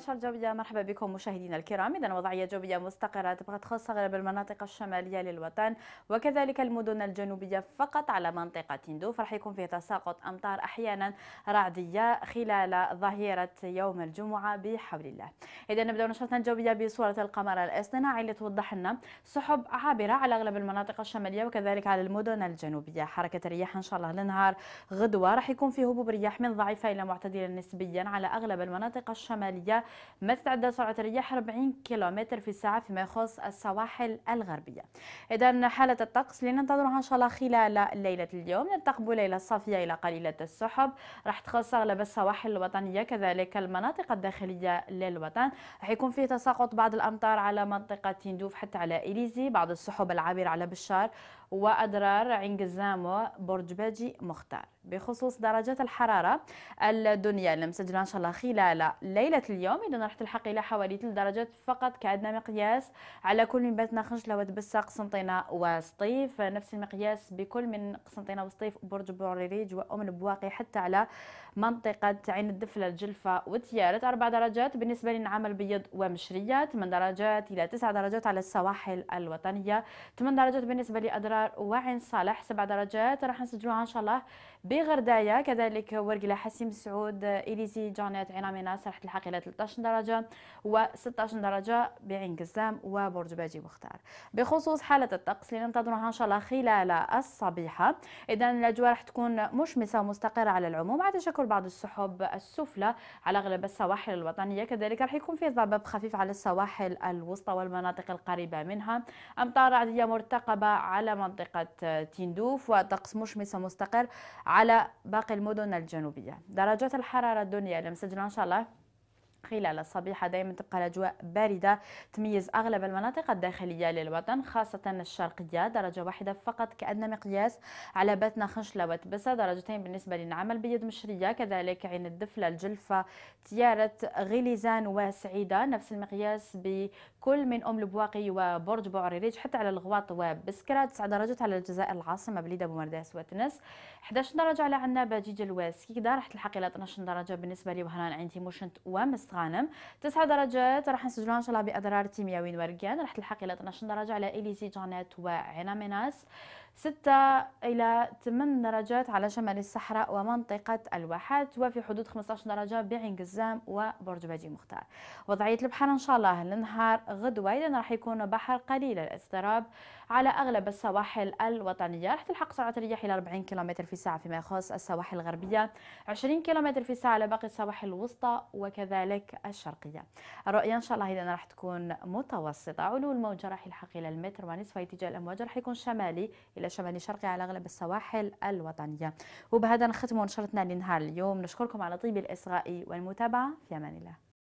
نشرة جوية مرحبا بكم مشاهدينا الكرام إذا وضعية جوية مستقرة تبقى تخص أغلب المناطق الشمالية للوطن وكذلك المدن الجنوبية فقط على منطقة تندوف راح يكون فيه تساقط أمطار أحيانا رعدية خلال ظهيرة يوم الجمعة بحول الله إذا نبدأ نشرتنا الجوية بصورة القمر الاصطناعي اللي توضح لنا سحب عابرة على أغلب المناطق الشمالية وكذلك على المدن الجنوبية حركة الرياح إن شاء الله لنهار غدوة راح يكون فيه هبوب رياح من ضعيفة إلى معتدلة نسبيا على أغلب المناطق الشمالية ما تتعدى سرعة الرياح 40 كيلومتر في الساعة فيما يخص السواحل الغربية إذا حالة الطقس لننتظرها إن شاء الله خلال ليلة اليوم نرتقب ليلة صافية إلى قليلة السحب راح تخص أغلب السواحل الوطنية كذلك المناطق الداخلية للوطن راح يكون فيه تساقط بعض الأمطار على منطقة تندوف حتى على إليزي بعض السحب العابرة على بشار وأدرار عين برج باجي مختار بخصوص درجات الحرارة الدنيا اللي مسجلة إن شاء الله خلال ليلة اليوم إذا راح تلحق إلى حوالي 3 درجات فقط كأدنى مقياس على كل من باتنا خنجلة وتبسة قسنطينة وسطيف نفس المقياس بكل من قسنطينة وسطيف برج بوريريج وأم البواقي حتى على منطقة عين الدفلة الجلفة وتيارت 4 درجات بالنسبة للنعام البيض ومشرية ثمان درجات إلى 9 درجات على السواحل الوطنية 8 درجات بالنسبة لأضرار وعين صالح 7 درجات راح نسجلوها إن شاء الله بغردايا كذلك ورقلة حسيم سعود إليزي جانيت عرامنة ساحة الحقيلة 13 درجة و16 درجة بعين قزام وبرج باجي مختار بخصوص حالة الطقس اللي ننتظرها إن شاء الله خلال الصبيحة إذا الأجواء راح تكون مشمسة ومستقرة على العموم مع تشكل بعض السحب السفلى على أغلب السواحل الوطنية كذلك راح يكون في ضباب خفيف على السواحل الوسطى والمناطق القريبة منها أمطار عادية مرتقبة على منطقة تندوف وطقس مشمس ومستقر على باقي المدن الجنوبية درجات الحرارة الدنيا اللي مسجلة إن شاء الله خلال الصبيحة دائما تبقى الأجواء باردة تميز أغلب المناطق الداخلية للوطن خاصة الشرقية درجة واحدة فقط كأدنى مقياس على باتنا خنشلة وتبسة درجتين بالنسبة للنعمل بيد مشرية كذلك عين الدفلة الجلفة تيارة غليزان وسعيدة نفس المقياس بكل من أم البواقي وبرج بوعريريج حتى على الغواط وبسكرة 9 درجات على الجزائر العاصمة بليدة بومرداس وتنس 11 درجة على عنابة جيجل وسكيكدا راح تلحق 12 درجة بالنسبة لوهران عين تيموشنت ومستر غانم 9 درجات راح نسجلوها ان شاء الله باضرار تيمياوين وين ورقان راح تلحق الى 12 درجه على اليزي جانيت وعناميناس 6 إلى 8 درجات على شمال الصحراء ومنطقة الواحات وفي حدود 15 درجة بعين قزام وبرج باجي مختار وضعية البحر إن شاء الله لنهار غدوة إذا راح يكون بحر قليل الاضطراب على أغلب السواحل الوطنية راح تلحق سرعة الرياح إلى 40 كم في الساعة فيما يخص السواحل الغربية 20 كم في الساعة على باقي السواحل الوسطى وكذلك الممالك الشرقية الرؤية إن شاء الله إذا راح تكون متوسطة علو الموجة راح يلحق إلى المتر ونصف اتجاه الأمواج راح يكون شمالي إلى شمالي شرقي على أغلب السواحل الوطنية وبهذا نختم نشرتنا لنهار اليوم نشكركم على طيب الإصغاء والمتابعة في أمان الله